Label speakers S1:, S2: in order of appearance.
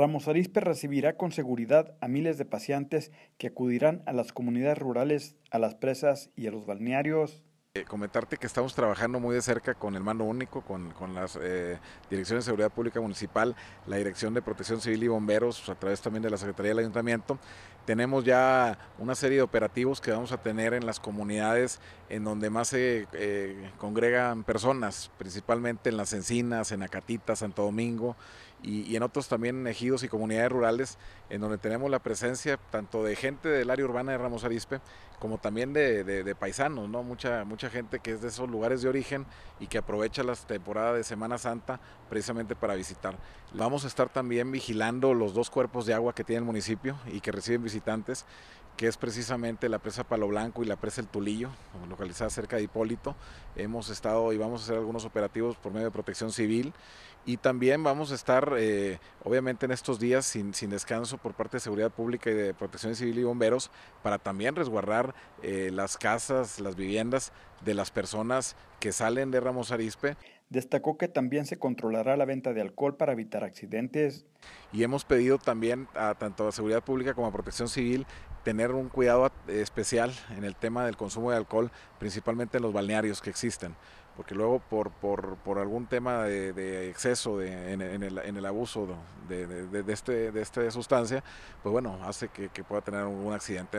S1: Ramos Arispe recibirá con seguridad a miles de pacientes que acudirán a las comunidades rurales, a las presas y a los balnearios. Eh, comentarte que estamos trabajando muy de cerca con el mando único, con, las eh, direcciones de seguridad pública municipal, la dirección de protección civil y bomberos, pues, a través también de la Secretaría del Ayuntamiento. Tenemos ya una serie de operativos que vamos a tener en las comunidades en donde más se eh, congregan personas, principalmente en las encinas, en Acatita, Santo Domingo y, en otros también ejidos y comunidades rurales, en donde tenemos la presencia tanto de gente del área urbana de Ramos Arispe como también de, paisanos, ¿no? mucha gente que es de esos lugares de origen y que aprovecha la temporada de Semana Santa precisamente para visitar. Vamos a estar también vigilando los dos cuerpos de agua que tiene el municipio y que reciben visitantes, que es precisamente la presa Palo Blanco y la presa El Tulillo, localizada cerca de Hipólito. Hemos estado y vamos a hacer algunos operativos por medio de protección civil y también vamos a estar, eh, obviamente, en estos días sin, descanso por parte de Seguridad Pública y de Protección Civil y Bomberos para también resguardar eh, las casas, las viviendas de las personas que salen de Ramos Arispe. Destacó que también se controlará la venta de alcohol para evitar accidentes. Y hemos pedido también a tanto a Seguridad Pública como a Protección Civil tener un cuidado especial en el tema del consumo de alcohol, principalmente en los balnearios que existen, porque luego por, por, algún tema de, exceso de, en, el, abuso de, este, esta sustancia, pues bueno, hace que, que pueda tener un accidente.